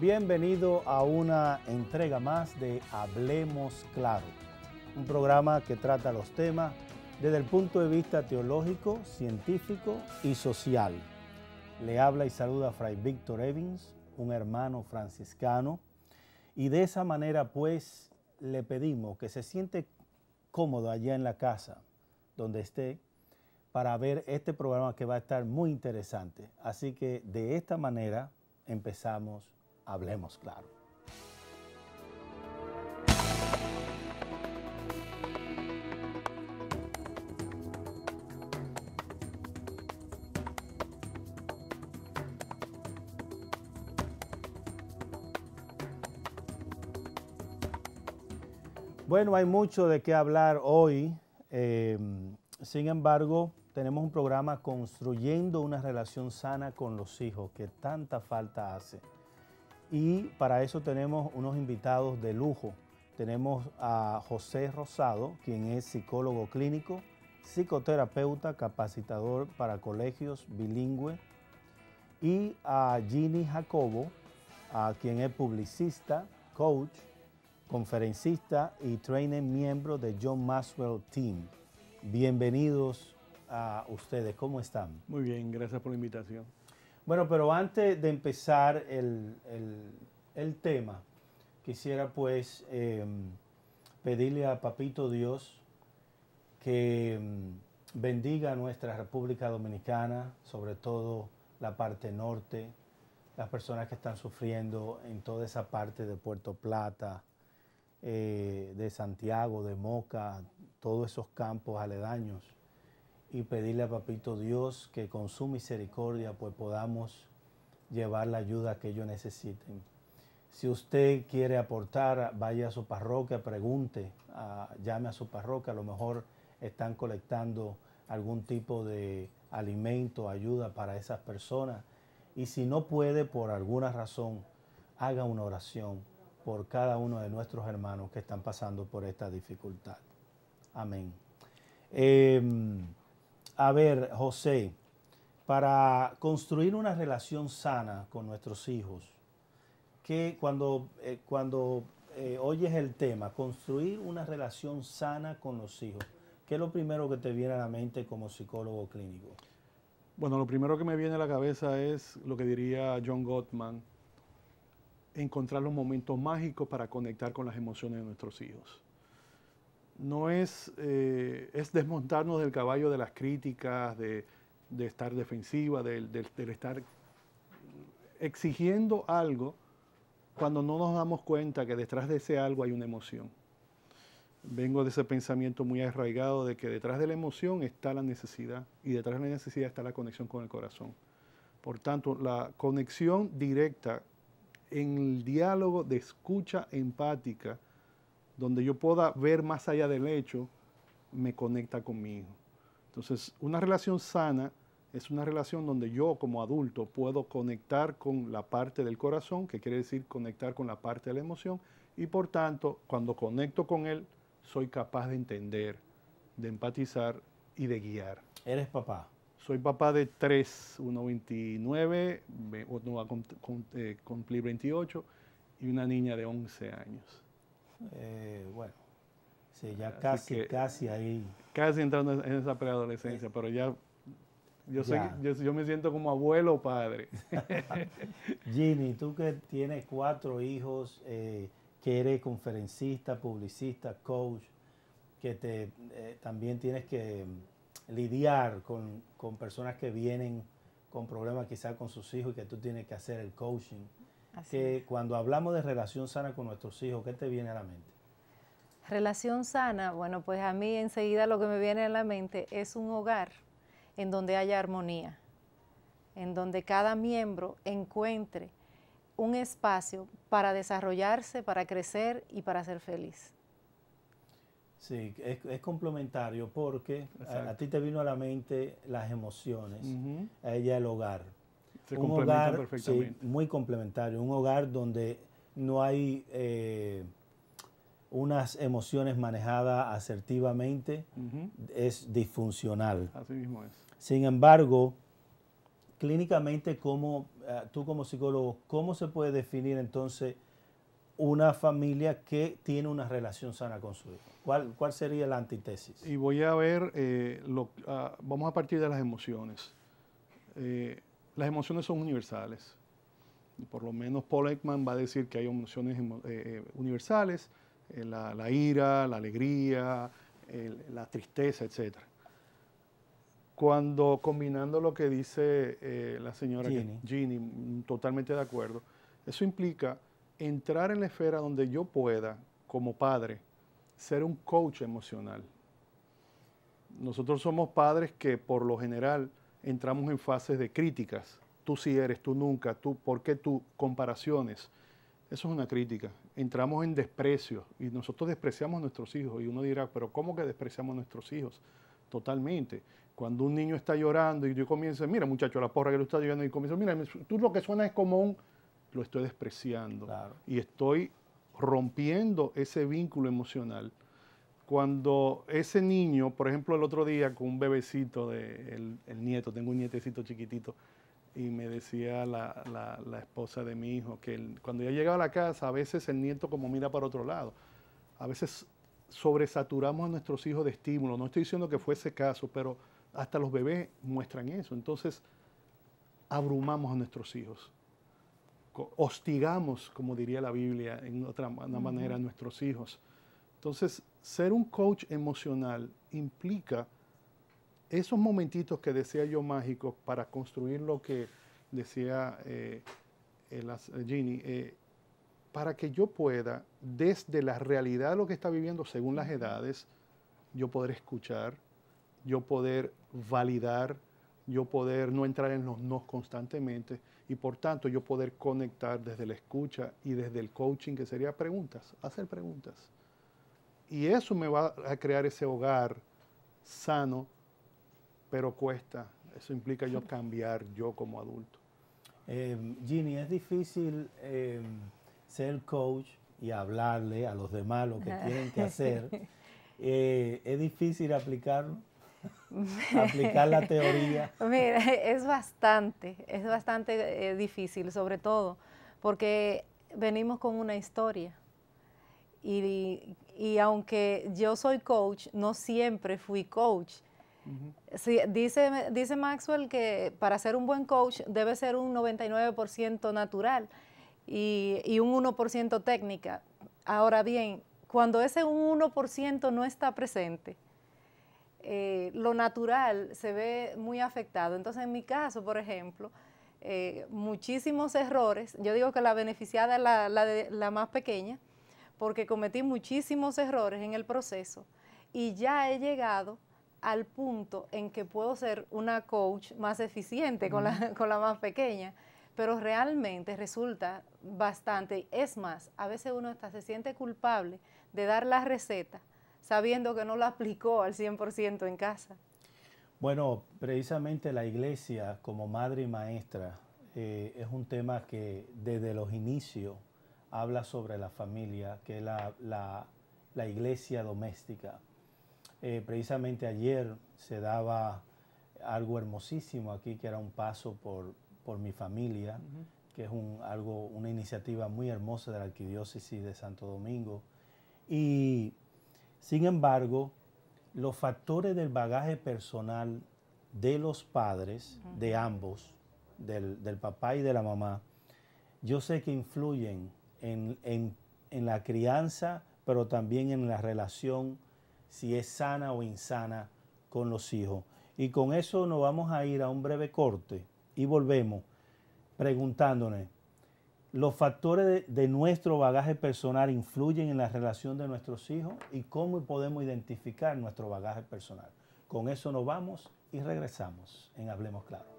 Bienvenido a una entrega más de Hablemos Claro, un programa que trata los temas desde el punto de vista teológico, científico y social. Le habla y saluda a Fray Víctor Evans, un hermano franciscano, y de esa manera pues le pedimos que se siente cómodo allá en la casa donde esté para ver este programa que va a estar muy interesante. Así que de esta manera empezamos hablemos claro. Bueno, hay mucho de qué hablar hoy. Em, sin embargo, tenemos un programa construyendo una relación sana con los hijos que tanta falta hace y para eso tenemos unos invitados de lujo. Tenemos a José Rosado, quien es psicólogo clínico, psicoterapeuta, capacitador para colegios bilingüe, y a Ginny Jacobo, a quien es publicista, coach, conferencista y trainer miembro de John Maxwell Team. Bienvenidos a ustedes, ¿cómo están? Muy bien, gracias por la invitación. Bueno, pero antes de empezar el, tema, quisiera pues em, pedirle a Papito Dios que em, bendiga a nuestra República Dominicana, sobre todo la parte norte, las personas que están sufriendo en toda esa parte de Puerto Plata, eh, de Santiago, de Moca, todos esos campos aledaños y pedirle a Papito Dios que con su misericordia pues podamos llevar la ayuda que ellos necesiten. Si usted quiere aportar, vaya a su parroquia, pregunte, llame a su parroquia, a lo mejor están colectando algún tipo de alimento, ayuda para esas personas. Y si no puede, por alguna razón, haga una oración por cada uno de nuestros hermanos que están pasando por esta dificultad. Amén. Em, a ver, José, para construir una relación sana con nuestros hijos, que cuando, eh, cuando eh, oyes el tema, construir una relación sana con los hijos, ¿qué es lo primero que te viene a la mente como psicólogo clínico? Bueno, lo primero que me viene a la cabeza es lo que diría John Gottman, encontrar los momentos mágicos para conectar con las emociones de nuestros hijos no eh, es, desmontarnos del caballo de las críticas, de, estar defensiva, del de estar exigiendo algo cuando no nos damos cuenta que detrás de ese algo hay una emoción. Vengo de ese pensamiento muy arraigado de que detrás de la emoción está la necesidad y detrás de la necesidad está la conexión con el corazón. Por tanto, la conexión directa en el diálogo de escucha empática donde yo pueda ver más allá del hecho, me conecta conmigo. Entonces, una relación sana es una relación donde yo como adulto puedo conectar con la parte del corazón, que quiere decir conectar con la parte de la emoción, y por tanto, cuando conecto con él, soy capaz de entender, de empatizar y de guiar. ¿Eres papá? Soy papá de tres, uno 29, uno va a eh, cumplir 28 y una niña de 11 años eh, bueno, ya casi, casi ahí. Casi entrando en esa preadolescencia, pero ya yo, soy, yo, me siento como abuelo o padre. Ginny, tú que tienes cuatro hijos, eh, que eres conferencista, publicista, coach, que te, eh, también tienes que mm, lidiar con, con, personas que vienen con problemas quizás con sus hijos y que tú tienes que hacer el coaching que cuando hablamos de relación sana con nuestros hijos, ¿qué te viene a la mente? Relación sana, bueno, pues a mí enseguida lo que me viene a la mente es un hogar en donde haya armonía, en donde cada miembro encuentre un espacio para desarrollarse, para crecer y para ser feliz. Sí, es, complementario porque a, ti te vino a la mente las emociones, a ella el hogar. Se un hogar perfectamente. muy complementario, un hogar donde no hay eh, unas emociones manejadas asertivamente, es disfuncional. Así mismo es. Sin embargo, clínicamente, eh, tú como psicólogo, ¿cómo se puede definir entonces una familia que tiene una relación sana con su hijo? ¿Cuál, cuál sería la antítesis? Y voy a ver, eh, lo, ah, vamos a partir de las emociones. Eh, las emociones son universales. Por lo menos Paul Ekman va a decir que hay emociones eh, eh, universales, eh, la, ira, la alegría, la tristeza, etc. Cuando combinando lo que dice la señora Gini, mm, totalmente de acuerdo, eso implica entrar en la esfera donde yo pueda, como padre, ser un coach emocional. Nosotros somos padres que por lo general entramos en fases de críticas. Tú sí eres, tú nunca, tú, ¿por qué tú? Comparaciones. Eso es una crítica. Entramos en desprecio y nosotros despreciamos a nuestros hijos. Y uno dirá, pero ¿cómo que despreciamos a nuestros hijos? Totalmente. Cuando un niño está llorando y yo comienzo, mira muchacho, la porra que le está llorando y comienzo, mira, tú lo que suena es común, lo estoy despreciando. Y estoy rompiendo ese vínculo emocional cuando ese niño, por ejemplo, el otro día con un bebecito, de, el, nieto, tengo un nietecito chiquitito, y me decía la, esposa de mi hijo que cuando ya llegaba a la casa, a veces el nieto como mira para otro lado, a veces sobresaturamos a nuestros hijos de estímulo. No estoy diciendo que fuese caso, pero hasta los bebés muestran eso. Entonces, abrumamos a nuestros hijos. Hostigamos, como diría la Biblia, en otra manera, a nuestros hijos. Entonces, ser un coach emocional implica esos momentitos que decía yo mágicos para construir lo que decía eh, Ginny, eh, para que yo pueda, desde la realidad de lo que está viviendo según las edades, yo poder escuchar, yo poder validar, yo poder no entrar en los no constantemente y por tanto yo poder conectar desde la escucha y desde el coaching, que sería preguntas, hacer preguntas. Y eso me va a crear ese hogar sano, pero cuesta. Eso implica yo cambiar yo como adulto. Eh, es difícil em, ser coach y hablarle a los demás lo que tienen que hacer. Eh, es difícil aplicarlo. aplicar la teoría. Mira, es bastante, es bastante eh, difícil, sobre todo porque venimos con una historia y, aunque yo soy coach, no siempre fui coach. dice, dice Maxwell que para ser un buen coach debe ser un 99% natural y, un 1% técnica. Ahora bien, cuando ese 1% no está presente, eh, lo natural se ve muy afectado. Entonces, en mi caso, por ejemplo, eh, muchísimos errores, yo digo que la beneficiada es la más pequeña, porque cometí muchísimos errores en el proceso y ya he llegado al punto en que puedo ser una coach más eficiente con, la, más pequeña, pero realmente resulta bastante, es más, a veces uno hasta se siente culpable de dar la receta sabiendo que no la aplicó al 100% en casa. Bueno, precisamente la iglesia como madre y maestra eh, es un tema que desde los inicios habla sobre la familia, que es la, iglesia doméstica. Eh, precisamente ayer se daba algo hermosísimo aquí, que era un paso por, por mi familia, que es un, algo, una iniciativa muy hermosa de la Arquidiócesis de Santo Domingo. Y sin embargo, los factores del bagaje personal de los padres, de ambos, del, del, papá y de la mamá, yo sé que influyen en, la crianza, pero también en la relación, si es sana o insana, con los hijos. Y con eso nos vamos a ir a un breve corte y volvemos preguntándonos, ¿los factores de, nuestro bagaje personal influyen en la relación de nuestros hijos y cómo podemos identificar nuestro bagaje personal? Con eso nos vamos y regresamos en Hablemos Claro.